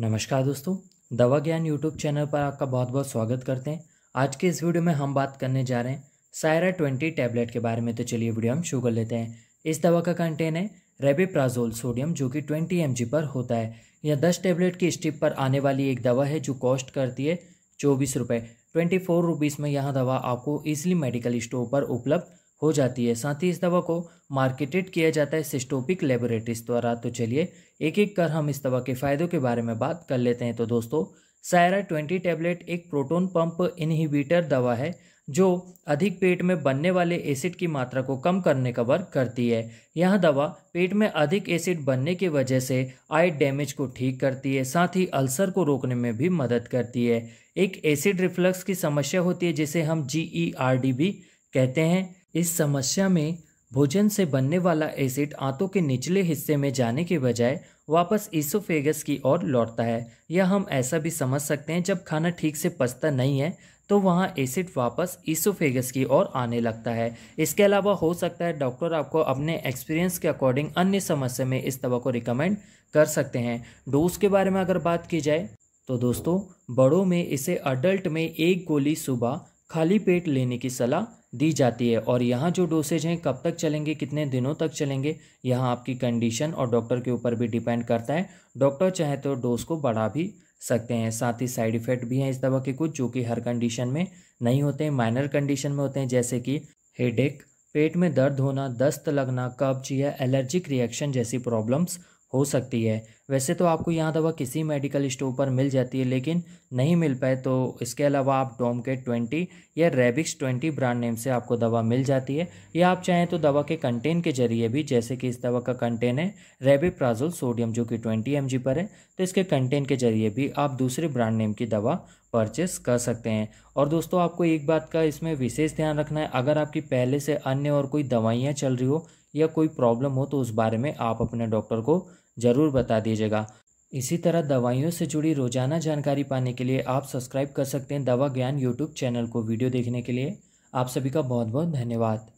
नमस्कार दोस्तों दवा ज्ञान यूट्यूब चैनल पर आपका बहुत बहुत स्वागत करते हैं आज के इस वीडियो में हम बात करने जा रहे हैं सायरा ट्वेंटी टैबलेट के बारे में तो चलिए वीडियो हम शुरू कर लेते हैं इस दवा का कंटेन है रेबिप्राजोल सोडियम जो कि ट्वेंटी एम पर होता है यह दस टैबलेट की स्टिप पर आने वाली एक दवा है जो कॉस्ट करती है चौबीस रुपये ट्वेंटी फोर रुपीज़ में यह दवा आपको ईजिली मेडिकल स्टोर पर उपलब्ध हो जाती है साथ ही इस दवा को मार्केटेड किया जाता है सिस्टोपिक लेबोरेटरीज द्वारा तो चलिए एक एक कर हम इस दवा के फायदों के बारे में बात कर लेते हैं तो दोस्तों सायरा ट्वेंटी टैबलेट एक प्रोटोन पंप इनहिबिटर दवा है जो अधिक पेट में बनने वाले एसिड की मात्रा को कम करने का वर्क करती है यह दवा पेट में अधिक एसिड बनने की वजह से आई डैमेज को ठीक करती है साथ ही अल्सर को रोकने में भी मदद करती है एक एसिड रिफ्लक्स की समस्या होती है जिसे हम जी ई आर डी भी कहते हैं इस समस्या में भोजन से बनने वाला एसिड आंतों के निचले हिस्से में जाने के बजाय वापस ईसोफेगस की ओर लौटता है या हम ऐसा भी समझ सकते हैं जब खाना ठीक से पचता नहीं है तो वहाँ एसिड वापस ईसोफेगस की ओर आने लगता है इसके अलावा हो सकता है डॉक्टर आपको अपने एक्सपीरियंस के अकॉर्डिंग अन्य समस्या में इस दवा को रिकमेंड कर सकते हैं डोज के बारे में अगर बात की जाए तो दोस्तों बड़ों में इसे अडल्ट में एक गोली सुबह खाली पेट लेने की सलाह दी जाती है और यहाँ जो डोसेज हैं कब तक चलेंगे कितने दिनों तक चलेंगे यहाँ आपकी कंडीशन और डॉक्टर के ऊपर भी डिपेंड करता है डॉक्टर चाहे तो डोज को बढ़ा भी सकते हैं साथ ही साइड इफ़ेक्ट भी हैं इस दवा के कुछ जो कि हर कंडीशन में नहीं होते हैं माइनर कंडीशन में होते हैं जैसे कि हेडेक पेट में दर्द होना दस्त लगना कब्ज या एलर्जिक रिएक्शन जैसी प्रॉब्लम्स हो सकती है वैसे तो आपको यहाँ दवा किसी मेडिकल स्टोर पर मिल जाती है लेकिन नहीं मिल पाए तो इसके अलावा आप डोमकेट ट्वेंटी या रेबिक्स ट्वेंटी ब्रांड नेम से आपको दवा मिल जाती है या आप चाहें तो दवा के कंटेन के जरिए भी जैसे कि इस दवा का कंटेन है रेबिप्राजोल सोडियम जो कि ट्वेंटी एम पर है तो इसके कंटेन के जरिए भी आप दूसरे ब्रांड नेम की दवा परचेस कर सकते हैं और दोस्तों आपको एक बात का इसमें विशेष ध्यान रखना है अगर आपकी पहले से अन्य और कोई दवाइयाँ चल रही हो या कोई प्रॉब्लम हो तो उस बारे में आप अपने डॉक्टर को ज़रूर बता दीजिएगा इसी तरह दवाइयों से जुड़ी रोजाना जानकारी पाने के लिए आप सब्सक्राइब कर सकते हैं दवा ज्ञान यूट्यूब चैनल को वीडियो देखने के लिए आप सभी का बहुत बहुत धन्यवाद